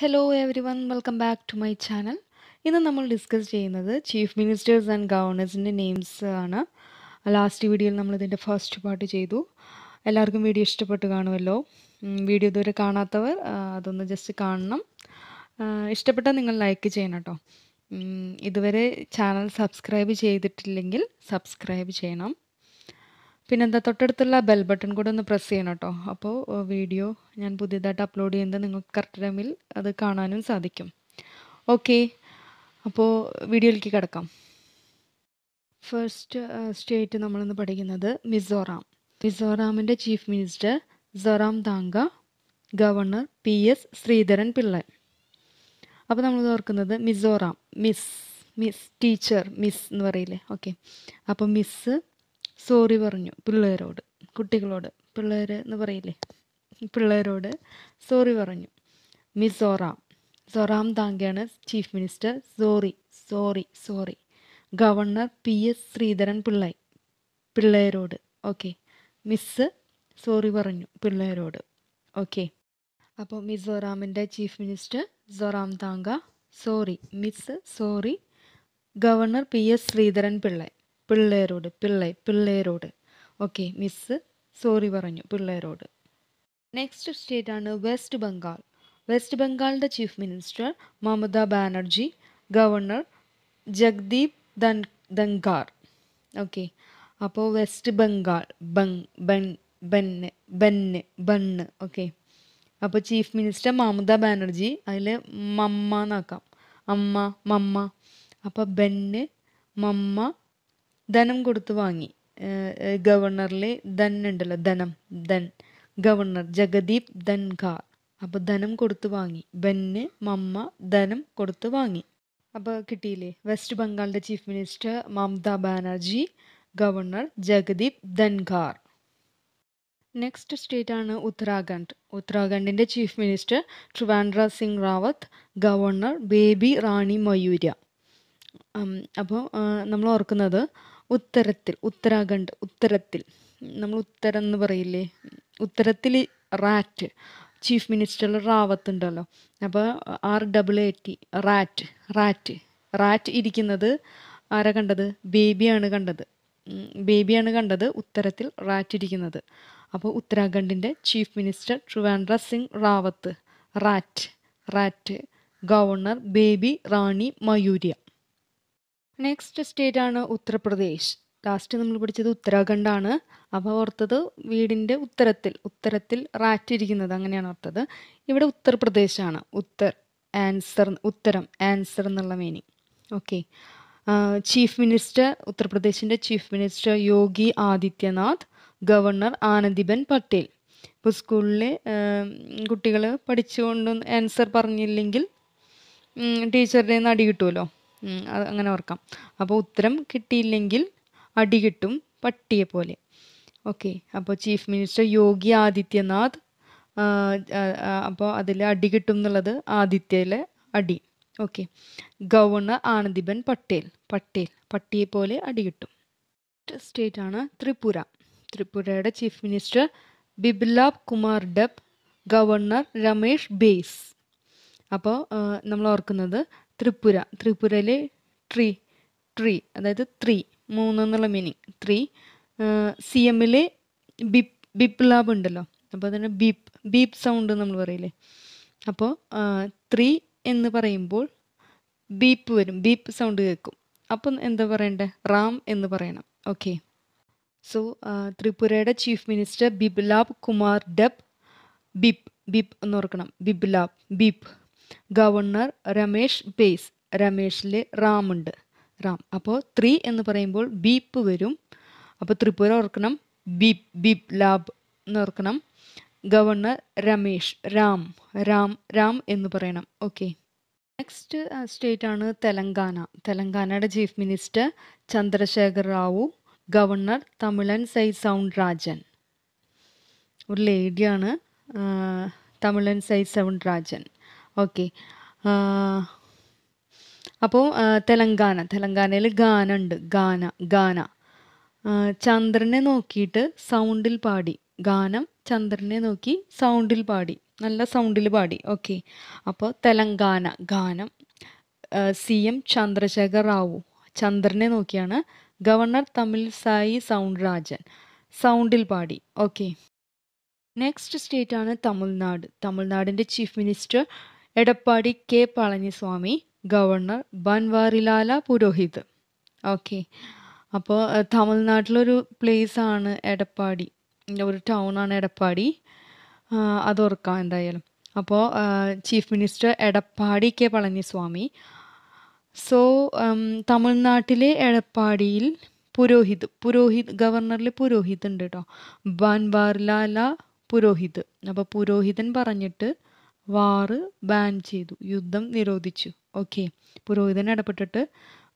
Hello everyone welcome back to my channel ഇന്ന് നമ്മൾ discuss ചെയ്യുന്നത് ചീഫ് മിനിസ്റ്റേഴ്സ് ആൻഡ് ഗവർണേഴ്സിൻ്റെ നെയിംസ് ആണ് ലാസ്റ്റ് വീഡിയോയിൽ നമ്മളിതിൻ്റെ ഫസ്റ്റ് പാർട്ട് ചെയ്തു എല്ലാവർക്കും വീഡിയോ ഇഷ്ടപ്പെട്ട് കാണുമല്ലോ വീഡിയോ ഇതുവരെ കാണാത്തവർ അതൊന്ന് ജസ്റ്റ് കാണണം ഇഷ്ടപ്പെട്ടാൽ നിങ്ങൾ ലൈക്ക് ചെയ്യണം കേട്ടോ ഇതുവരെ ചാനൽ സബ്സ്ക്രൈബ് ചെയ്തിട്ടില്ലെങ്കിൽ സബ്സ്ക്രൈബ് ചെയ്യണം പിന്നെന്താ തൊട്ടടുത്തുള്ള ബെൽ ബട്ടൺ കൂടെ ഒന്ന് പ്രസ് ചെയ്യണം കേട്ടോ അപ്പോൾ വീഡിയോ ഞാൻ പുതിയതായിട്ട് അപ്ലോഡ് ചെയ്യുന്നത് നിങ്ങൾക്ക് കറക്റ്റ് ടൈമിൽ അത് കാണാനും സാധിക്കും ഓക്കെ അപ്പോൾ വീഡിയോയിലേക്ക് കിടക്കാം ഫസ്റ്റ് സ്റ്റേറ്റ് നമ്മളിന്ന് പഠിക്കുന്നത് മിസോറാം മിസോറാമിൻ്റെ chief minister Zoramthanga governor P S Sreedharan Pillai അപ്പോൾ നമ്മൾ ഓർക്കുന്നത് Mizoram miss miss teacher miss എന്ന് പറയില്ലേ ഓക്കെ അപ്പോൾ മിസ് സോറി പറഞ്ഞു പിള്ളേരോട് കുട്ടികളോട് പിള്ളേർ എന്ന് പറയില്ലേ പിള്ളേരോട് സോറി പറഞ്ഞു മിസോറാം സോറാം സൊറാം താങ്കയാണ് chief minister sorry sorry sorry governor P S Sreedharan Pillai പിള്ളേരോട് ഓക്കെ മിസ് സോറി പറഞ്ഞു പിള്ളേരോട് ഓക്കെ അപ്പോൾ മിസോറാമിൻ്റെ chief minister Zoramthanga sorry miss sorry governor P S Sreedharan Pillai പിള്ളേരോട് പിള്ളേ പിള്ളേരോട് ഓക്കെ മിസ് സോറി പറഞ്ഞു പിള്ളേരോട് നെക്സ്റ്റ് സ്റ്റേറ്റ് ആണ് വെസ്റ്റ് ബംഗാൾ വെസ്റ്റ് ബംഗാളിൻ്റെ chief minister Mamata Banerjee governor Jagdeep ദൻ ദങ്കാർ ഓക്കെ അപ്പോൾ വെസ്റ്റ് ബംഗാൾ ബങ് ബൻ ബന്ന് ബന്ന് ബണ്ണ് ഓക്കെ അപ്പോൾ ചീഫ് മിനിസ്റ്റർ മമത ബാനർജി അതിൽ മമ്മ എന്നാക്കാം അമ്മ മമ്മ അപ്പോൾ ബന്ന് മമ്മ ധനം കൊടുത്തു വാങ്ങി ഗവർണറിലെ ധൻ ഉണ്ടല്ലോ ധനം ധൻ ഗവർണർ ജഗദീപ് ധൻഖാർ അപ്പോൾ ധനം കൊടുത്തു വാങ്ങി ബെന്ന് മമ്മ ധനം കൊടുത്തു വാങ്ങി അപ്പോൾ കിട്ടിയില്ലേ വെസ്റ്റ് ബംഗാളിൻ്റെ chief minister Mamata Banerjee governor Jagdeep Dhankhar next state ആണ് ഉത്തരാഖണ്ഡ് ഉത്തരാഖണ്ഡിൻ്റെ chief minister Trivendra Singh Rawat governor Baby Rani Maurya അപ്പോൾ നമ്മൾ ഓർക്കുന്നത് ഉത്തരത്തിൽ ഉത്തരാഖണ്ഡ് ഉത്തരത്തിൽ നമ്മൾ ഉത്തരം എന്ന് പറയില്ലേ ഉത്തരത്തിൽ റാറ്റ് ചീഫ് മിനിസ്റ്റർ റാവത്ത് ഉണ്ടല്ലോ അപ്പോൾ R double A T rat rat rat ഇരിക്കുന്നത് ആരാ കണ്ടത് ബേബിയാണ് കണ്ടത് ബേബിയാണ് കണ്ടത് ഉത്തരത്തിൽ റാറ്റ് ഇരിക്കുന്നത് അപ്പോൾ ഉത്തരാഖണ്ഡിൻ്റെ chief minister Trivendra Singh Rawat rat rat governor Baby Rani Maurya next state ആണ് ഉത്തർപ്രദേശ് ലാസ്റ്റ് നമ്മൾ പഠിച്ചത് ഉത്തരാഖണ്ഡാണ് അപ്പോൾ ഓർത്തത് വീടിൻ്റെ ഉത്തരത്തിൽ ഉത്തരത്തിൽ റാറ്റ് അങ്ങനെയാണ് ഓർത്തത് ഇവിടെ ഉത്തർപ്രദേശാണ് ഉത്തർ ആൻസർ ഉത്തരം ആൻസർ എന്നുള്ള മീനിങ് ഓക്കെ ചീഫ് മിനിസ്റ്റർ ഉത്തർപ്രദേശിൻ്റെ chief minister Yogi Adityanath governor Anandiben Patel ഇപ്പോൾ സ്കൂളിലെ കുട്ടികൾ പഠിച്ചുകൊണ്ട് ആൻസർ പറഞ്ഞില്ലെങ്കിൽ ടീച്ചറിൻ്റെ നടി കിട്ടുമല്ലോ അങ്ങനെ ഓർക്കാം അപ്പോൾ ഉത്തരം കിട്ടിയില്ലെങ്കിൽ അടി കിട്ടും പട്ടിയെ പോലെ ഓക്കെ അപ്പോൾ ചീഫ് മിനിസ്റ്റർ യോഗി ആദിത്യനാഥ് അപ്പോൾ അതിൽ അടി കിട്ടും എന്നുള്ളത് ആദിത്യയിലെ അടി ഓക്കെ ഗവർണർ ആനന്ദിബൻ പട്ടേൽ പട്ടേൽ പട്ടിയെ പോലെ അടി കിട്ടും സ്റ്റേറ്റ് ആണ് ത്രിപുര ത്രിപുരയുടെ chief minister Biplab Kumar Deb governor Ramesh Bais അപ്പോൾ നമ്മൾ ഓർക്കുന്നത് ത്രിപുര ത്രിപുരയിലെ ട്രീ ട്രീ അതായത് ത്രീ മൂന്ന് എന്നുള്ള മീനിങ് ത്രീ സി എമ്മിൽ ബിപ് ബിപ് ലാബ് ഉണ്ടല്ലോ അപ്പോൾ അതിന് ബീപ് ബീപ് സൗണ്ട് നമ്മൾ പറയില്ലേ അപ്പോൾ ത്രീ എന്ന് പറയുമ്പോൾ ബീപ്പ് വരും ബീപ്പ് സൗണ്ട് കേൾക്കും അപ്പം എന്താ പറയണ്ടേ റാം എന്ന് പറയണം ഓക്കെ സോ ത്രിപുരയുടെ chief minister Biplab Kumar Deb beep beep എന്ന് ഓർക്കണം ബിപ്ലാബ് ബിപ് ഗവർണർ രമേഷ് ബേസ് രമേഷില് റാമുണ്ട് റാം അപ്പോൾ ത്രീ എന്ന് പറയുമ്പോൾ ബീപ്പ് വരും അപ്പോൾ ത്രിപുര ഓർക്കണം ബീപ് ബീപ് ലാബ് എന്ന് ഓർക്കണം ഗവർണർ രമേഷ് രാം രാം രാം എന്ന് പറയണം ഓക്കെ നെക്സ്റ്റ് സ്റ്റേറ്റ് ആണ് തെലങ്കാന തെലങ്കാനയുടെ chief minister Chandrashekar Rao governor Tamilisai Soundararajan ഒരു ലേഡിയാണ് Tamilisai Soundararajan okay അപ്പോൾ തെലങ്കാന തെലങ്കാനയിൽ ഗാന ഉണ്ട് ഗാന ഗാന ചന്ദ്രനെ നോക്കിയിട്ട് സൗണ്ടിൽ പാടി ഗാനം ചന്ദ്രനെ നോക്കി സൗണ്ടിൽ പാടി നല്ല സൗണ്ടിൽ പാടി ഓക്കെ അപ്പോൾ തെലങ്കാന ഗാനം സി എം ചന്ദ്രശേഖർ റാവു ചന്ദ്രനെ നോക്കിയാണ് governor Tamilisai Soundararajan സൗണ്ടിൽ പാടി ഓക്കെ നെക്സ്റ്റ് സ്റ്റേറ്റാണ് തമിഴ്നാട് തമിഴ്നാടിൻ്റെ chief minister Edappadi K Palaniswami governor Banwarilal Purohit okay അപ്പോൾ തമിഴ്നാട്ടിലൊരു ആണ് എടപ്പാടി ഒരു ആണ് എടപ്പാടി അത് ഓർക്കാം എന്തായാലും അപ്പോൾ chief minister Edappadi K Palaniswami so തമിഴ്നാട്ടിലെ എടപ്പാടിയിൽ പുരോഹിത് പുരോഹിത് ഗവർണറിൽ പുരോഹിത് ഉണ്ട് കേട്ടോ ബൻവാർലാല പുരോഹിത് അപ്പോൾ പുരോഹിതൻ പറഞ്ഞിട്ട് വാറ് ബാൻ ചെയ്തു യുദ്ധം നിരോധിച്ചു ഓക്കെ പുരോഹിതൻ ഇടപെട്ടിട്ട്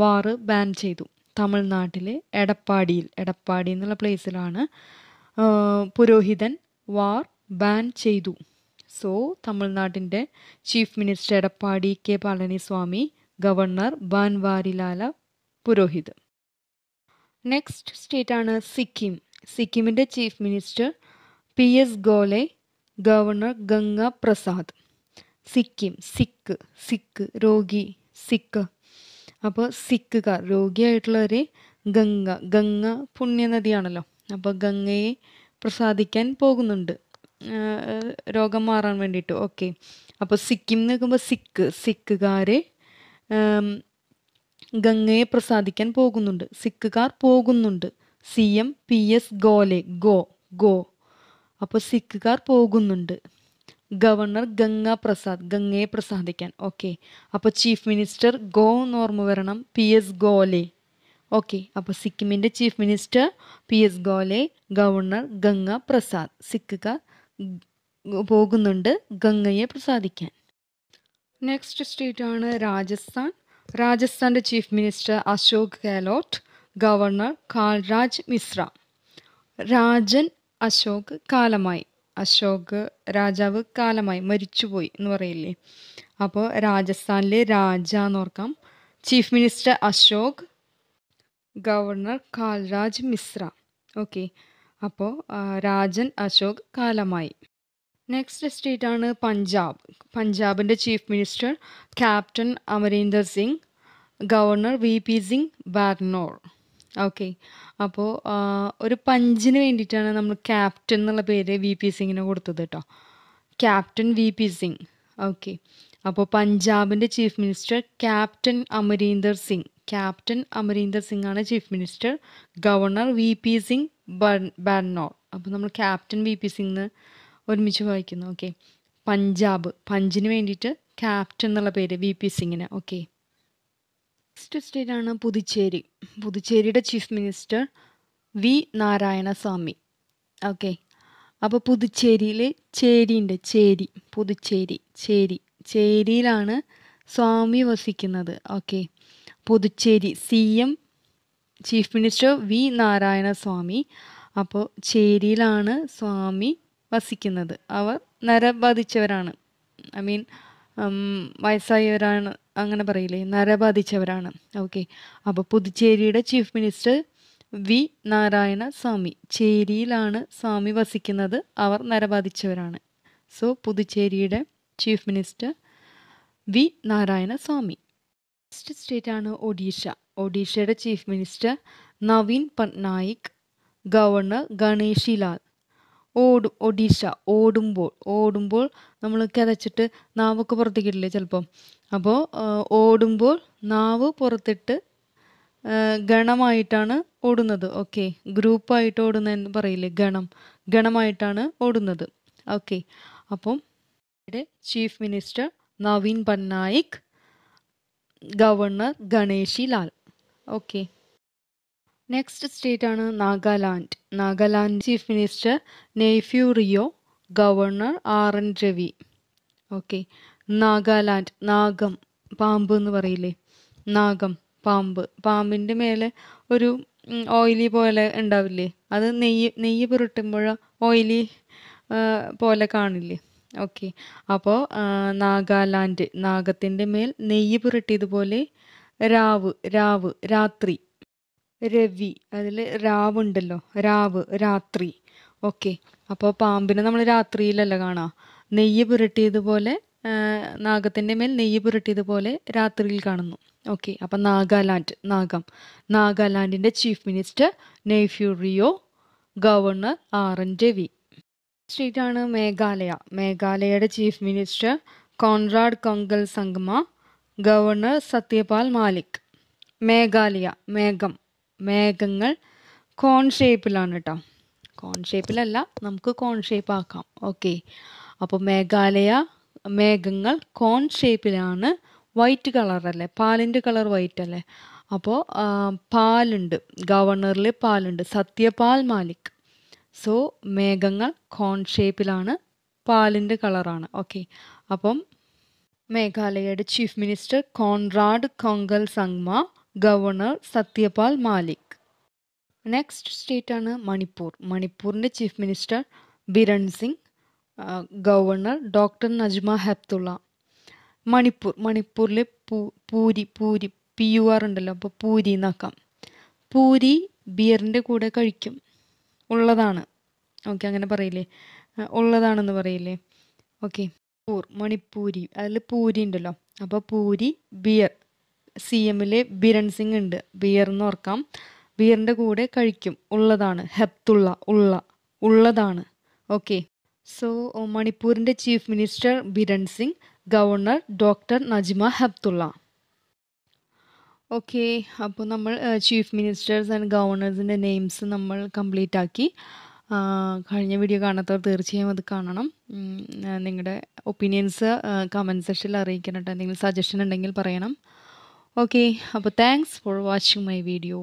വാറ് ബാൻ ചെയ്തു തമിഴ്നാട്ടിലെ എടപ്പാടിയിൽ എടപ്പാടി എന്നുള്ള പ്ലേസിലാണ് പുരോഹിതൻ വാർ ബാൻ ചെയ്തു സോ തമിഴ്നാട്ടിൻ്റെ chief minister Edappadi K Palaniswami governor Banwarilal Purohit next സ്റ്റേറ്റാണ് സിക്കിം സിക്കിമിൻ്റെ chief minister P S Golay governor Ganga Prasad Sikkim sick sick രോഗി സിക്ക് അപ്പോൾ സിക്കുകാർ രോഗിയായിട്ടുള്ളവരെ ഗംഗ ഗംഗ പുണ്യനദിയാണല്ലോ അപ്പോൾ ഗംഗയെ പ്രസാദിക്കാൻ പോകുന്നുണ്ട് രോഗം മാറാൻ വേണ്ടിയിട്ട് ഓക്കെ അപ്പോൾ സിക്കിം എന്ന് നിൽക്കുമ്പോൾ സിക്ക് സിക്കുകാരെ ഗംഗയെ പ്രസാദിക്കാൻ പോകുന്നുണ്ട് സിക്കുകാർ പോകുന്നുണ്ട് C M P S Golay ഗോ ഗോ അപ്പോൾ സിഖുകാർ പോകുന്നുണ്ട് ഗവർണർ ഗംഗ പ്രസാദ് ഗംഗയെ പ്രസാദിക്കാൻ ഓക്കെ അപ്പോൾ ചീഫ് മിനിസ്റ്റർ ഗോ എന്ന് വരണം പി എസ് ഗോലെ ഓക്കെ അപ്പോൾ സിക്കിമിൻ്റെ chief minister P S Golay governor Ganga Prasad സിഖുകാർ പോകുന്നുണ്ട് ഗംഗയെ പ്രസാദിക്കാൻ നെക്സ്റ്റ് സ്റ്റേറ്റ് ആണ് രാജസ്ഥാൻ രാജസ്ഥാൻ്റെ chief minister Ashok Gehlot governor Kalraj Mishra Rajan Ashok കാലമായി അശോക് രാജാവ് കാലമായി മരിച്ചുപോയി എന്ന് പറയില്ലേ അപ്പോൾ രാജസ്ഥാനിലെ രാജ എന്ന് ഓർക്കാം chief minister Ashok governor Kalraj Mishra okay അപ്പോൾ രാജൻ അശോക് കാലമായി നെക്സ്റ്റ് സ്റ്റേറ്റ് ആണ് പഞ്ചാബ് പഞ്ചാബിൻ്റെ chief minister captain Amarinder Singh governor V P Singh Badnore okay. അപ്പോ ഒരു പഞ്ചിന് വേണ്ടിയിട്ടാണ് നമ്മൾ ക്യാപ്റ്റൻ എന്നുള്ള പേര് വി.പി. സിംഗിന് കൊടുത്തത് ട്ടോ. Captain V P. സിംഗ്. ഓക്കെ. അപ്പോ പഞ്ചാബിന്റെ chief minister captain Amarinder Singh. Captain Amarinder Singh ആണ് chief minister. Governor V P. Singh ബർ ബർണോർ. അപ്പോൾ നമ്മൾ ക്യാപ്റ്റൻ വി.പി. സിംഗ്ന്ന് ഒരുമിച്ച് വായിക്കുന്നു. ഓക്കെ. പഞ്ചാബ് പഞ്ചിന് വേണ്ടിയിട്ട് ക്യാപ്റ്റൻ എന്നുള്ള പേര് വി.പി. സിംഗിന്. ഓക്കെ. നെക്സ്റ്റ് സ്റ്റേറ്റാണ് പുതുച്ചേരി പുതുച്ചേരിയുടെ chief minister V Narayanasamy okay അപ്പോൾ പുതുച്ചേരിയിൽ ചേരിയുണ്ട് ചേരി പുതുച്ചേരി ചേരി ചേരിയിലാണ് സ്വാമി വസിക്കുന്നത് okay Puducherry C M chief minister V Narayanasamy അപ്പോൾ ചേരിയിലാണ് സ്വാമി വസിക്കുന്നത് അവർ നരബാധിച്ചവരാണ് ഐ മീൻ വയസ്സായവരാണ് അങ്ങനെ പറയില്ലേ ബാധിച്ചവരാണ് ഓക്കെ അപ്പോൾ പുതുച്ചേരിയുടെ chief minister V Narayanasamy ചേരിയിലാണ് സ്വാമി വസിക്കുന്നത് അവർ നരബാധിച്ചവരാണ് സോ പുതുച്ചേരിയുടെ chief minister V Narayanasamy next സ്റ്റേറ്റാണ് ഒഡീഷ ഒഡീഷയുടെ chief minister Naveen Patnaik governor Ganeshi Lal ഓടും ഒഡീഷ ഓടുമ്പോൾ ഓടുമ്പോൾ നമ്മൾ കിതച്ചിട്ട് നാവൊക്കെ പുറത്തേക്കിട്ടില്ലേ ചിലപ്പം അപ്പോൾ ഓടുമ്പോൾ നാവ് പുറത്തിട്ട് ഗണമായിട്ടാണ് ഓടുന്നത് ഓക്കെ ഗ്രൂപ്പായിട്ട് ഓടുന്നതെന്ന് പറയില്ലേ ഗണം ഗണമായിട്ടാണ് ഓടുന്നത് ഓക്കെ അപ്പം ഇവിടെ chief minister Naveen Patnaik governor Ganeshi Lal okay next state ആണ് Nagaland Nagaland chief minister Neiphiu Rio governor R N Ravi okay Nagaland നാഗം പാമ്പ് എന്ന് പറയില്ലേ നാഗം പാമ്പ് പാമ്പിൻ്റെ മേലെ ഒരു ഓയിലി പോലെ ഉണ്ടാവില്ലേ അത് നെയ്യ് നെയ്യ് പുരട്ടുമ്പോൾ ഓയിലി പോലെ കാണില്ലേ ഓക്കെ അപ്പോൾ നാഗാലാൻഡ് നാഗത്തിൻ്റെ മേൽ നെയ്യ് പുരട്ടിയതുപോലെ രാവ് രാവ് രാത്രി രവി അതിൽ രാവ് ഉണ്ടല്ലോ രാവ് രാത്രി ഓക്കെ അപ്പോൾ പാമ്പിനെ നമ്മൾ രാത്രിയിലല്ല കാണാം നെയ്യ് പുരട്ടിയതുപോലെ നാഗത്തിൻ്റെ മേൽ നെയ്യ് പുരട്ടിയതുപോലെ രാത്രിയിൽ കാണുന്നു ഓക്കെ അപ്പം Nagaland നാഗം നാഗാലാൻഡിൻ്റെ chief minister നെയ്ഫ്യൂറിയോ governor R N Ravi സ്റ്റേറ്റാണ് Meghalaya മേഘാലയയുടെ chief minister Conrad കൊങ്കൽ സംഗമ ഗവർണർ സത്യപാൽ മാലിക് മേഘാലയ മേഘം മേഘങ്ങൾ കോൺ ഷേപ്പിലാണ് കേട്ടോ കോൺ ഷേപ്പിലല്ല നമുക്ക് കോൺ ഷേപ്പ് ആക്കാം ഓക്കെ അപ്പോൾ മേഘാലയ മേഘങ്ങൾ കോൺ ഷേപ്പിലാണ് വൈറ്റ് കളറല്ലേ പാലിൻ്റെ കളർ വൈറ്റ് അല്ലേ അപ്പോൾ പാലുണ്ട് ഗവർണറിൽ പാലുണ്ട് സത്യപാൽ മാലിക് സോ മേഘങ്ങൾ കോൺ ഷേപ്പിലാണ് പാലിൻ്റെ കളറാണ് ഓക്കെ അപ്പം മേഘാലയയുടെ chief minister Conrad Kongkal Sangma governor Satyapal Malik next state ആണ് മണിപ്പൂർ മണിപ്പൂരിൻ്റെ chief minister Biren Singh governor doctor Najma Heptulla Manipur മണിപ്പൂരിലെ പൂ പൂരി പൂരി പി യു ആർ ഉണ്ടല്ലോ അപ്പോൾ പൂരി എന്നാക്കാം പൂരി ബിയറിൻ്റെ കൂടെ കഴിക്കും ഉള്ളതാണ് ഓക്കെ അങ്ങനെ പറയില്ലേ ഉള്ളതാണെന്ന് പറയില്ലേ ഓക്കെ പൂർ മണിപ്പൂരി അതിൽ പൂരി ഉണ്ടല്ലോ അപ്പോൾ പൂരി ബിയർ സി എമ്മിൽ ബിരൺ സിംഗ് ഉണ്ട് ബിയർ എന്ന് ഓർക്കാം ബിയറിൻ്റെ കൂടെ കഴിക്കും ഉള്ളതാണ് ഹെപ്തുള്ള ഉള്ള ഉള്ളതാണ് ഓക്കെ സോ മണിപ്പൂരിൻ്റെ chief minister Biren Singh governor doctor Najma Heptulla okay അപ്പോൾ നമ്മൾ ചീഫ് മിനിസ്റ്റേഴ്സ് ആൻഡ് ഗവർണേഴ്സിൻ്റെ നെയിംസ് നമ്മൾ കംപ്ലീറ്റ് ആക്കി കഴിഞ്ഞ വീഡിയോ കാണാത്തവർ തീർച്ചയായും അത് കാണണം നിങ്ങളുടെ ഒപ്പീനിയൻസ് കമൻറ്റ് സെക്ഷനിൽ അറിയിക്കണം കേട്ടോ എന്തെങ്കിലും സജഷൻ ഉണ്ടെങ്കിൽ പറയണം ഓക്കെ അപ്പോൾ thanks for watching my video